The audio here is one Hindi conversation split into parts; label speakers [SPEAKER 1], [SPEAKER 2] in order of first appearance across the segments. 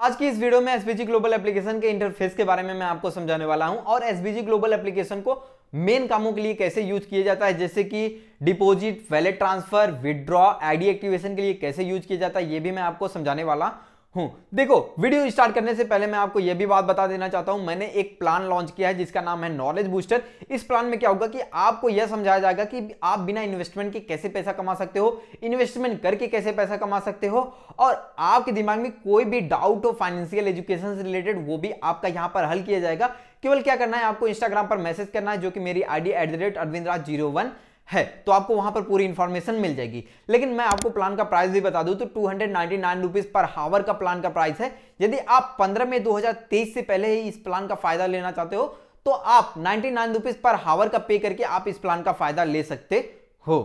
[SPEAKER 1] आज की इस वीडियो में एसबीजी ग्लोबल एप्लीकेशन के इंटरफेस के बारे में मैं आपको समझाने वाला हूं और एसबीजी ग्लोबल एप्लीकेशन को मेन कामों के लिए कैसे यूज किया जाता है जैसे कि deposit wallet transfer withdraw ID activation के लिए कैसे यूज किया जाता है ये भी मैं आपको समझाने वाला हूं हूं देखो वीडियो स्टार्ट करने से पहले मैं आपको यह भी बात बता देना चाहता हूं मैंने एक प्लान लॉन्च किया है जिसका नाम है नॉलेज बूस्टर इस प्लान में क्या होगा कि आपको यह समझाया जाएगा कि आप बिना इन्वेस्टमेंट के कैसे पैसा कमा सकते हो इन्वेस्टमेंट करके कैसे पैसा कमा सकते हो और आपके दिमाग में कोई भी डाउट हो फाइनेंशियल एजुकेशन से रिलेटेड वो भी आपका यहां पर हल किया जाएगा केवल क्या करना है आपको इंस्टाग्राम पर मैसेज करना है जो कि मेरी ID at the rate Arvind Raj zero one है तो आपको वहां पर पूरी इंफॉर्मेशन मिल जाएगी लेकिन मैं आपको प्लान का प्राइस भी बता दूं तो टू हंड्रेड पर हावर का प्लान का प्राइस है यदि आप 15 में 2023 से पहले ही इस प्लान का फायदा लेना चाहते हो तो आप नाइनटी नाइन पर हावर का पे करके आप इस प्लान का फायदा ले सकते हो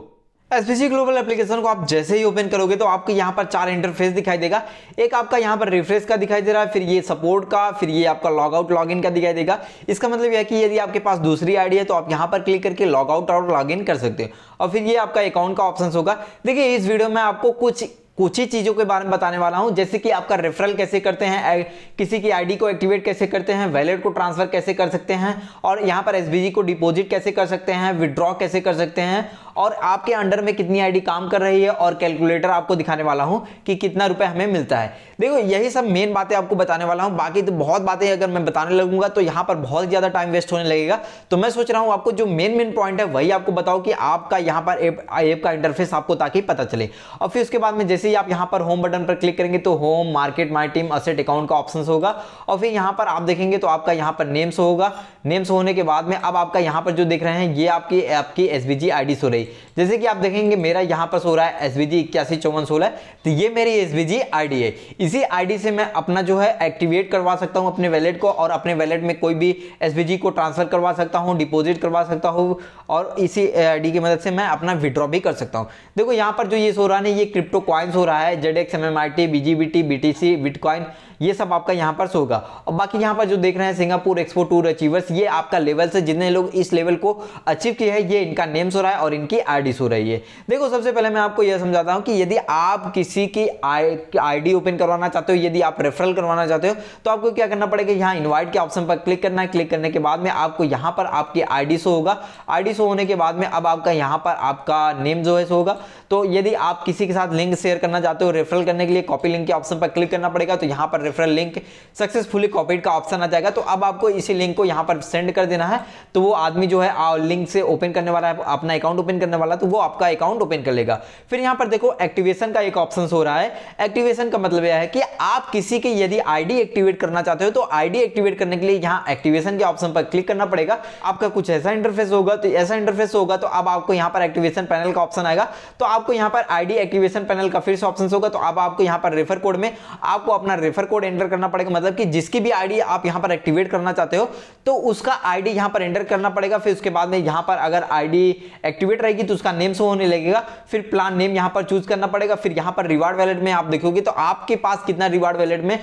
[SPEAKER 1] एसबीसी ग्लोबल एप्लीकेशन को आप जैसे ही ओपन करोगे तो आपको यहाँ पर चार इंटरफेस दिखाई देगा एक आपका यहाँ पर रिफ्रेश का दिखाई दे रहा है फिर ये सपोर्ट का फिर ये आपका लॉग आउट लॉग इन का दिखाई देगा इसका मतलब यह है कि यदि आपके पास दूसरी आईडी है तो आप यहाँ पर क्लिक करके लॉग आउट और लॉग इन कर सकते हो और फिर ये आपका अकाउंट का ऑप्शन होगा देखिए इस वीडियो में आपको कुछ कुछ ही चीज़ों के बारे में बताने वाला हूँ जैसे कि आपका रेफरल कैसे करते हैं किसी की आईडी को एक्टिवेट कैसे करते हैं वैलेट को ट्रांसफ़र कैसे कर सकते हैं और यहाँ पर एसबीजी को डिपॉजिट कैसे कर सकते हैं विड्रॉ कैसे कर सकते हैं और आपके अंडर में कितनी आईडी काम कर रही है और कैलकुलेटर आपको दिखाने वाला हूँ कि कितना रुपए हमें मिलता है देखो यही सब मेन बातें आपको बताने वाला हूँ बाकी तो बहुत बातें अगर मैं बताने लगूंगा तो यहाँ पर बहुत ज़्यादा टाइम वेस्ट होने लगेगा तो मैं सोच रहा हूँ आपको जो मेन मेन पॉइंट है वही आपको बताओ कि आपका यहाँ पर ऐप का इंटरफेस आपको ताकि पता चले और फिर उसके बाद में जैसे ही आप यहाँ पर होम बटन पर क्लिक करेंगे तो home market my team asset account का ऑप्शन होगा और फिर यहाँ पर आप देखेंगे तो आपका यहाँ पर नेम्स होगा नेम्स होने के बाद में अब आपका यहाँ पर जो देख रहे हैं ये आपकी ऐप की एस बी सो रही जैसे कि आप देखेंगे मेरा यहाँ पर सो रहा है एस बी जी इक्यासी चौवन सोलह तो ये मेरी S B G I D है इसी आई डी से मैं अपना जो है एक्टिवेट करवा सकता हूँ अपने वैलेट को और अपने वैलेट में कोई भी एस बी जी को ट्रांसफर करवा सकता हूँ डिपोजिट करवा सकता हूँ और इसी आई डी की मदद से मैं अपना विड्रॉ भी कर सकता हूँ देखो यहाँ पर जो ये सो रहा है ये क्रिप्टो कॉइन्स हो रहा है Z X M M I T B G B T B T C bitcoin ये सब आपका यहाँ पर होगा और बाकी यहाँ पर जो देख रहे हैं सिंगापुर एक्सपो टूर अचीवर्स ये आपका लेवल से जितने लोग इस लेवल को अचीव किया है ये इनका नेम्स हो रहा है और इनकी आई हो रही है देखो सबसे पहले मैं आपको यह समझाता हूँ कि यदि आप किसी की आई ओपन करवाना चाहते हो यदि आप रेफरल करवाना चाहते हो तो आपको क्या करना पड़ेगा यहाँ इन्वाइट के ऑप्शन पर क्लिक करना है क्लिक करने के बाद में आपको यहाँ पर आपकी आई शो होगा आई शो होने के बाद में अब आपका यहाँ पर आपका नेम जो है सो होगा तो यदि आप किसी के साथ लिंक शेयर करना चाहते हो रेफरल करने के लिए कॉपी लिंक के ऑप्शन पर क्लिक करना पड़ेगा तो यहाँ पर रेफरल लिंक सक्सेसफुली कॉपीड का ऑप्शन आ जाएगा तो अब आपको इसी लिंक को यहाँ पर सेंड कर देना है तो वो आदमी जो है लिंक से ओपन करने वाला है अपना अकाउंट ओपन करने वाला तो वो आपका अकाउंट ओपन कर लेगा फिर यहाँ पर देखो एक्टिवेशन का एक ऑप्शन हो रहा है एक्टिवेशन का मतलब यह है कि आप किसी के यदि आईडी एक्टिवेट करना चाहते हो तो आईडी एक्टिवेट करने के लिए यहाँ एक्टिवेशन के ऑप्शन पर क्लिक करना पड़ेगा आपका कुछ ऐसा इंटरफेस होगा तो ऐसा इंटरफेस होगा तो अब आपको यहाँ पर एक्टिवेशन पैनल का ऑप्शन आएगा तो आप आपको यहां पर आईडी एक्टिवेशन पैनल का फिर से ऑप्शन होगा तो अब आपको यहां पर रेफर कोड में आपको अपना रेफर कोड एंटर करना पड़ेगा मतलब कि जिसकी भी आईडी आप यहां पर एक्टिवेट करना चाहते हो तो उसका आईडी यहां पर एंटर करना पड़ेगा फिर उसके बाद में यहां पर अगर आईडी एक्टिवेट रहेगी तो उसका नेम शो होने लगेगा फिर प्लान नेम यहां पर चूज करना पड़ेगा फिर यहां पर रिवार्ड वैलेट में आप देखोगे तो आपके पास कितना रिवार्ड वैलेट में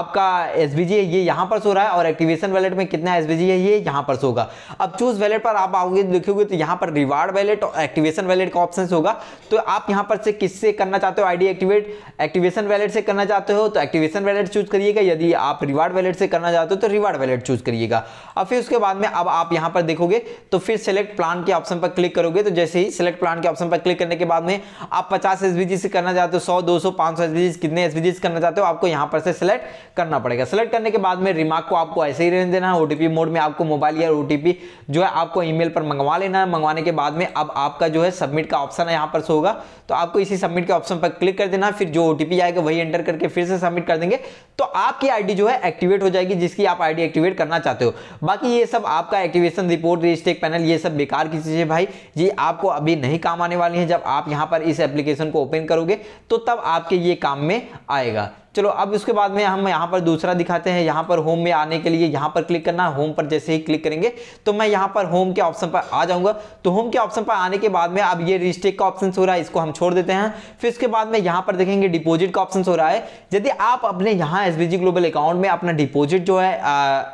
[SPEAKER 1] आपका एसबीजी है ये यहां पर सो रहा है और एक्टिवेशन वैलेट में कितना एसबीजी है ये यहां पर सोगा अब चूज वैलेट पर आप आओगे देखोगे तो यहां पर रिवार्ड वैलेट और एक्टिवेशन वैलेट का ऑप्शन होगा तो आप यहां पर से किससे करना चाहते हो आईडी एक्टिवेट एक्टिवेशन वैलेट से करना चाहते हो तो एक्टिवेशन वैलेट चूज करिएगा यदि आप रिवार्ड वैलेट से करना चाहते हो तो रिवार्ड वैलेट चूज करिएगा अब फिर उसके बाद में अब आप यहां पर देखोगे तो फिर सेलेक्ट प्लान के ऑप्शन पर क्लिक करोगे तो जैसे ही सिलेक्ट प्लान के ऑप्शन पर क्लिक करने के बाद में आप पचास एसबीजी से करना चाहते हो सौ दो सौ एसबीजी कितने एसबीजी करना चाहते हो आपको यहां पर सेलेक्ट करना पड़ेगा सेलेक्ट करने के बाद में रिमार्क को आपको ऐसे ही रहने देना है ओटीपी मोड में आपको मोबाइल या ओटीपी जो है आपको ईमेल पर मंगवा लेना है मंगवाने के बाद में अब आपका जो है सबमिट का ऑप्शन है यहां पर होगा होगा तो आपको इसी सबमिट के ऑप्शन पर क्लिक कर देना फिर जो ओटीपी आएगा वही एंटर करके फिर से सबमिट कर देंगे तो आपकी आईडी जो है एक्टिवेट हो जाएगी जिसकी आप आईडी एक्टिवेट करना चाहते हो बाकी ये सब आपका एक्टिवेशन रिपोर्ट रजिस्टेक पैनल ये सब बेकार की चीज है भाई ये आपको अभी नहीं काम आने वाली है जब आप यहां पर इस एप्लीकेशन को ओपन करोगे तो तब आपके ये काम में आएगा चलो अब उसके बाद में हम यहाँ पर दूसरा दिखाते हैं यहाँ पर होम में आने के लिए यहाँ पर क्लिक करना होम पर जैसे ही क्लिक करेंगे तो मैं यहाँ पर होम के ऑप्शन पर आ जाऊँगा तो होम के ऑप्शन पर आने के बाद में अब ये रिस्टेक का ऑप्शन हो रहा है इसको हम छोड़ देते हैं फिर उसके बाद में यहाँ पर देखेंगे डिपोजिट का ऑप्शन हो रहा है यदि आप अपने यहाँ एस ग्लोबल अकाउंट में अपना डिपोजिट जो है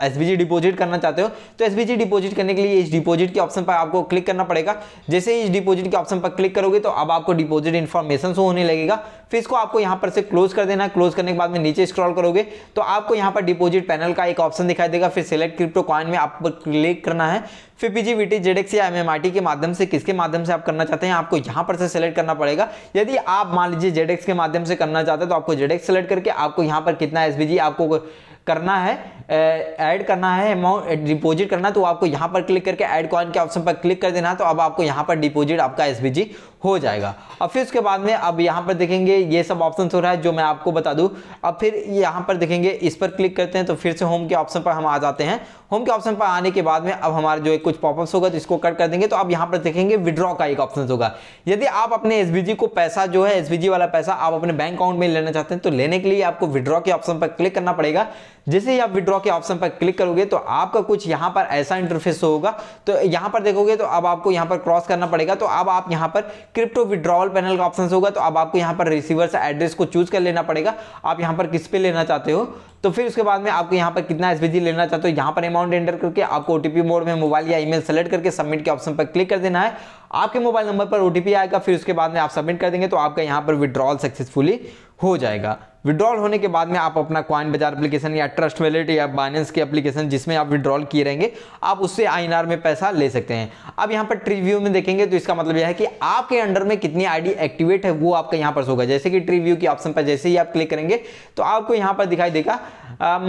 [SPEAKER 1] एस डिपोजिट करना चाहते हो तो एस डिपोजिट करने के लिए इस डिपोजिट के ऑप्शन पर आपको क्लिक करना पड़ेगा जैसे ही इस डिपोजिट के ऑप्शन पर क्लिक करोगे तो अब आपको डिपोजिट इन्फॉर्मेशन शो होने लगेगा फिर इसको आपको यहाँ पर से क्लोज कर देना है क्लोज करने के बाद में नीचे स्क्रॉल करोगे तो आपको यहाँ पर डिपोजिट पैनल का एक ऑप्शन दिखाई देगा फिर सिलेक्ट क्रिप्टो कॉइन में आपको क्लिक करना है फिर पीजी वीटी जेडेक्स या एम के माध्यम से किसके माध्यम से आप करना चाहते हैं आपको यहाँ पर से सिलेक्ट करना पड़ेगा यदि आप मान लीजिए जेडेक्स के माध्यम से करना चाहते हैं तो आपको जेडेक्स सेलेक्ट करके आपको यहाँ पर कितना एस आपको करना है ऐड करना है अमाउंट डिपॉजिट करना तो आपको यहाँ पर क्लिक करके ऐड कॉइन के ऑप्शन पर क्लिक कर देना तो अब आपको यहाँ पर डिपॉजिट आपका एस हो जाएगा और फिर उसके बाद में अब यहाँ पर देखेंगे ये सब ऑप्शन हो रहा है जो मैं आपको बता दूँ अब फिर यहाँ पर देखेंगे इस पर क्लिक करते हैं तो फिर से होम के ऑप्शन पर हम आ जाते हैं होम के ऑप्शन पर आने के बाद में अब हमारा जो कुछ पॉपअप्स होगा तो इसको कट कर देंगे तो अब यहाँ पर देखेंगे विड्रॉ का एक ऑप्शन होगा यदि आप अपने एस को पैसा जो है एस वाला पैसा आप अपने बैंक अकाउंट में लेना चाहते हैं तो लेने के लिए आपको विड्रॉ के ऑप्शन पर क्लिक करना पड़ेगा जैसे ही आप विड्रॉ के ऑप्शन पर क्लिक करोगे तो आपका कुछ यहां पर ऐसा इंटरफेस होगा तो यहाँ पर देखोगे तो अब आपको यहाँ पर क्रॉस करना पड़ेगा तो अब आप यहाँ पर क्रिप्टो विड्रॉवल पैनल का ऑप्शन होगा तो अब आपको यहाँ पर रिसीवर से एड्रेस को चूज कर लेना पड़ेगा आप यहाँ पर किस पे लेना चाहते हो तो फिर उसके बाद में आपको यहाँ पर कितना एस लेना चाहते हो यहाँ पर अमाउंट एंटर करके आपको ओ मोड में मोबाइल या ईमेल सेलेक्ट करके सबमिट के ऑप्शन पर क्लिक कर देना है आपके मोबाइल नंबर पर ओ आएगा फिर उसके बाद में आप सबमिट कर देंगे तो आपका यहाँ पर विड्रॉल सक्सेसफुली हो जाएगा विड्रॉल होने के बाद में आप अपना क्वाइन बाजार एप्लीकेशन या ट्रस्ट वेलेट या बाइनेंस की एप्लीकेशन जिसमें आप विड्रॉल किए रहेंगे आप उससे आई में पैसा ले सकते हैं अब यहाँ पर ट्रीव्यू में देखेंगे तो इसका मतलब यह है कि आपके अंडर में कितनी आईडी एक्टिवेट है वो आपका यहाँ पर होगा जैसे कि ट्रीव्यू की ऑप्शन पर जैसे ही आप क्लिक करेंगे तो आपको यहाँ पर दिखाई देगा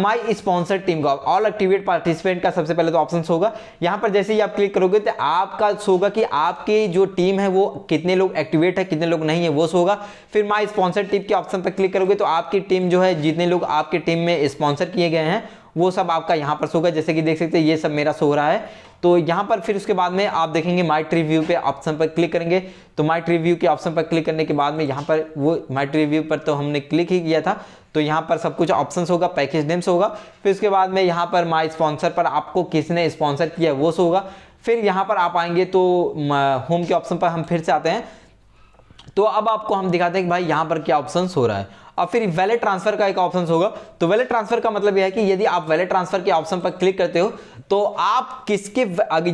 [SPEAKER 1] माई स्पॉन्सर टीम का ऑल एक्टिवेट पार्टिसिपेंट का सबसे पहले तो ऑप्शन होगा यहाँ पर जैसे ही आप क्लिक करोगे तो आपका होगा कि आपकी जो टीम है वो कितने लोग एक्टिवेट है कितने लोग नहीं है वो होगा फिर माई स्पॉन्सर टीम के ऑप्शन पर क्लिक करोगे तो आप आपकी टीम जो है जितने लोग आपकी टीम में स्पॉन्सर किए गए हैं वो सब आपका यहाँ पर सो गया जैसे कि देख सकते हैं ये सब मेरा सो रहा है तो यहाँ पर फिर उसके बाद में आप देखेंगे माई ट्री व्यू पे ऑप्शन पर क्लिक करेंगे तो माई ट्री व्यू के ऑप्शन पर क्लिक करने के बाद में यहाँ पर वो माई ट्री व्यू पर तो हमने क्लिक ही किया था तो यहाँ पर सब कुछ ऑप्शन होगा पैकेज नेम्स होगा फिर उसके बाद में यहाँ पर माई स्पॉन्सर पर आपको किसने स्पॉन्सर किया वो सो होगा फिर यहाँ पर आप आएंगे तो होम के ऑप्शन पर हम फिर से आते हैं तो अब आपको हम दिखाते हैं कि भाई यहाँ पर क्या ऑप्शन हो रहा है और फिर वैलेट ट्रांसफर का एक ऑप्शन होगा तो वैलेट ट्रांसफर का मतलब यह है कि यदि आप वैलेट ट्रांसफर के ऑप्शन पर क्लिक करते हो तो आप किसके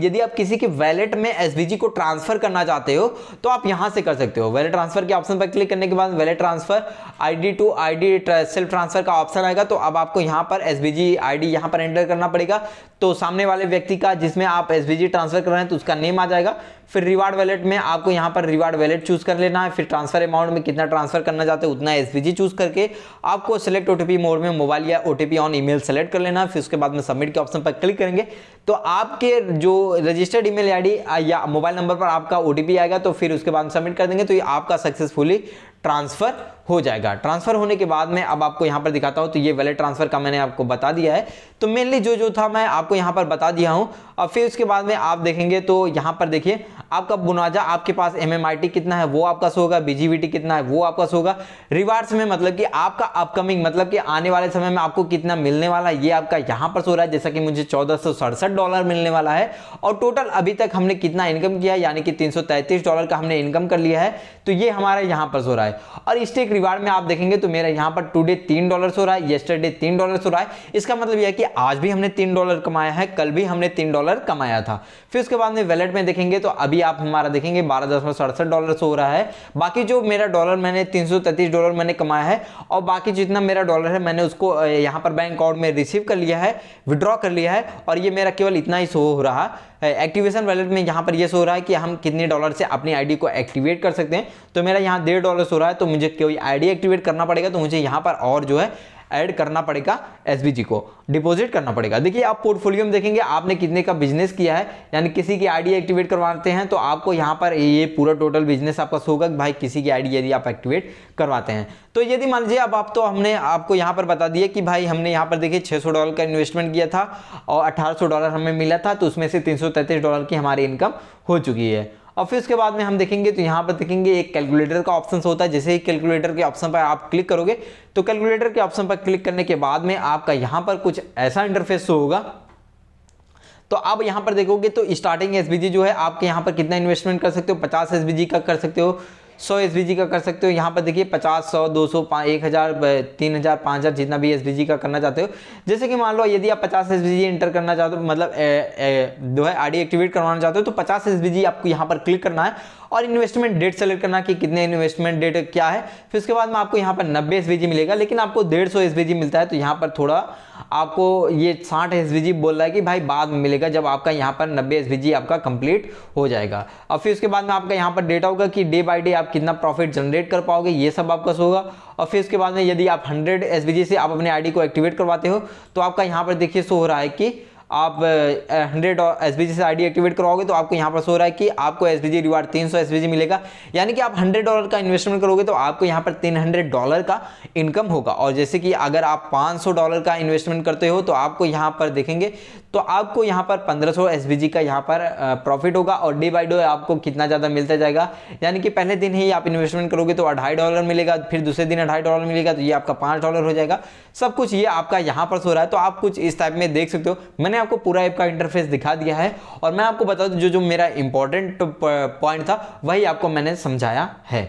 [SPEAKER 1] यदि आप किसी के वैलेट में एस को ट्रांसफर करना चाहते हो तो आप यहां से कर सकते हो वैलेट ट्रांसफर के ऑप्शन पर क्लिक करने के बाद wallet transfer ID to ID self transfer का ऑप्शन आएगा तो अब आपको यहां पर एस आईडी यहां पर एंटर करना पड़ेगा तो सामने वाले व्यक्ति का जिसमें आप एस ट्रांसफर कर रहे हैं तो उसका नेम आ जाएगा फिर रिवार्ड वैलेट में आपको यहाँ पर रिवार्ड वैलेट चूज कर लेना है फिर ट्रांसफर अमाउंट में कितना ट्रांसफर करना चाहते हैं उतना एस चूज करके आपको सेलेक्ट ओटीपी मोड में मोबाइल या ओटीपी ऑन ईमेल सेलेक्ट कर लेना है फिर उसके बाद में सबमिट के ऑप्शन पर क्लिक करेंगे तो आपके जो रजिस्टर्ड ईमेल आईडी या मोबाइल नंबर पर आपका ओटीपी आएगा तो फिर उसके बाद सबमिट कर देंगे तो ये आपका सक्सेसफुली ट्रांसफर हो जाएगा ट्रांसफर होने के बाद में अब आपको यहाँ पर दिखाता हूँ तो ये वैलेट ट्रांसफर का मैंने आपको बता दिया है तो मेनली जो जो था मैं आपको यहाँ पर बता दिया हूँ और फिर उसके बाद में आप देखेंगे तो यहाँ पर देखिए आपका बुनाजा आपके पास एम कितना है वो आपका शो होगा बीजीवीटी कितना है वो आपका शो होगा रिवार्ड्स में मतलब कि आपका अपकमिंग मतलब कि आने वाले समय में आपको कितना मिलने वाला है ये आपका यहाँ पर सो रहा है जैसा कि मुझे चौदह डॉलर मिलने वाला है और टोटल अभी तक हमने कितना इनकम किया यानी कि तीन डॉलर का हमने इनकम कर लिया है तो ये हमारा यहाँ पर सो रहा है और स्टेक रिवार्ड में आप देखेंगे तो मेरा यहाँ पर टूडे तीन डॉलर हो रहा है येस्टरडे तीन डॉलर हो रहा है इसका मतलब यह कि आज भी हमने तीन डॉलर कमाया है कल भी हमने तीन डॉलर कमाया था फिर उसके बाद में वैलेट में देखेंगे तो अभी आप हमारा देखेंगे बारह दशमलव सड़सठ डॉलर हो रहा है बाकी जो मेरा डॉलर मैंने तीन सौ तैतीस डॉलर मैंने कमाया है और बाकी जितना मेरा डॉलर है मैंने उसको यहाँ पर बैंक अकाउंट में रिसीव कर लिया है विड्रॉ कर लिया है और ये मेरा केवल इतना ही शो हो रहा है एक्टिवेशन वैलेट में यहाँ पर ये सो रहा है कि हम कितने डॉलर से अपनी आईडी को एक्टिवेट कर सकते हैं तो मेरा यहाँ डेढ़ डॉलर सो रहा है तो मुझे कोई आईडी एक्टिवेट करना पड़ेगा तो मुझे यहाँ पर और जो है ऐड करना पड़ेगा एस को डिपॉजिट करना पड़ेगा देखिए आप पोर्टफोलियो में देखेंगे आपने कितने का बिजनेस किया है यानी किसी की आईडी एक्टिवेट करवाते हैं तो आपको यहाँ पर ये पूरा टोटल बिजनेस आपका होगा भाई किसी की आईडी यदि आप एक्टिवेट करवाते हैं तो यदि मान लीजिए अब आप तो हमने आपको यहाँ पर बता दिया कि भाई हमने यहाँ पर देखिए 600 डॉलर का इन्वेस्टमेंट किया था और अठारह डॉलर हमें मिला था तो उसमें से तीन डॉलर की हमारी इनकम हो चुकी है और फिर उसके बाद में हम देखेंगे तो यहाँ पर देखेंगे एक कैलकुलेटर का ऑप्शन होता है जैसे ही कैलकुलेटर के ऑप्शन पर आप क्लिक करोगे तो कैलकुलेटर के ऑप्शन पर क्लिक करने के बाद में आपका यहाँ पर कुछ ऐसा इंटरफेस होगा तो आप यहाँ पर देखोगे तो स्टार्टिंग एस जो है आपके यहाँ पर कितना इन्वेस्टमेंट कर सकते हो पचास एस का कर सकते हो सौ एस का कर सकते हो यहाँ पर देखिए पचास सौ दो सौ एक हज़ार तीन हज़ार पाँच हज़ार जितना भी एस का करना चाहते हो जैसे कि मान लो यदि आप पचास एस इंटर करना चाहते हो मतलब ए, ए, जो है आईडी एक्टिवेट करवाना चाहते हो तो पचास एस आपको यहाँ पर क्लिक करना है और इन्वेस्टमेंट डेट सेलेक्ट करना कि कितने इन्वेस्टमेंट डेट क्या है फिर उसके बाद में आपको यहाँ पर नब्बे एस मिलेगा लेकिन आपको डेढ़ सौ मिलता है तो यहाँ पर थोड़ा आपको ये साठ एस बोल रहा है कि भाई बाद में मिलेगा जब आपका यहाँ पर नब्बे एस आपका कंप्लीट हो जाएगा और फिर उसके बाद में आपका यहाँ पर डेटा होगा कि डे बाय डे आप कितना प्रॉफिट जनरेट कर पाओगे ये सब आपका होगा और फिर उसके बाद में यदि आप हंड्रेड एस से आप अपने आई को एक्टिवेट करवाते हो तो आपका यहाँ पर देखिए शो हो रहा है कि आप हंड्रेड और एस से आई एक्टिवेट कराओगे तो आपको यहाँ पर सो रहा है कि आपको एस रिवार्ड तीन सौ मिलेगा यानी कि आप हंड्रेड डॉलर का इन्वेस्टमेंट करोगे तो आपको यहाँ पर तीन हंड्रेड डॉलर का इनकम होगा और जैसे कि अगर आप पाँच सौ डॉलर का इन्वेस्टमेंट करते हो तो आपको यहाँ पर देखेंगे तो आपको यहाँ पर पंद्रह सौ का यहाँ पर प्रॉफिट होगा और डे बाई डे आपको कितना ज़्यादा मिलता जाएगा यानी कि पहले दिन ही आप इन्वेस्टमेंट करोगे तो अढ़ाई डॉलर मिलेगा फिर दूसरे दिन अढ़ाई डॉलर मिलेगा तो ये आपका पाँच डॉलर हो जाएगा सब कुछ ये आपका यहाँ पर सो रहा है तो आप कुछ इस टाइप में देख सकते हो मैंने आपको पूरा ऐप का इंटरफेस दिखा दिया है और मैं आपको बता दूं जो जो मेरा इंपॉर्टेंट पॉइंट uh, था वही आपको मैंने समझाया है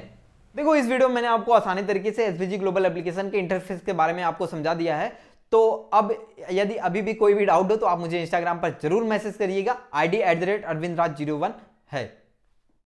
[SPEAKER 1] देखो इस वीडियो में मैंने आपको आसानी तरीके से एस ग्लोबल एप्लीकेशन के इंटरफेस के बारे में आपको समझा दिया है तो अब यदि अभी भी कोई भी डाउट हो तो आप मुझे इंस्टाग्राम पर जरूर मैसेज करिएगा आई डी है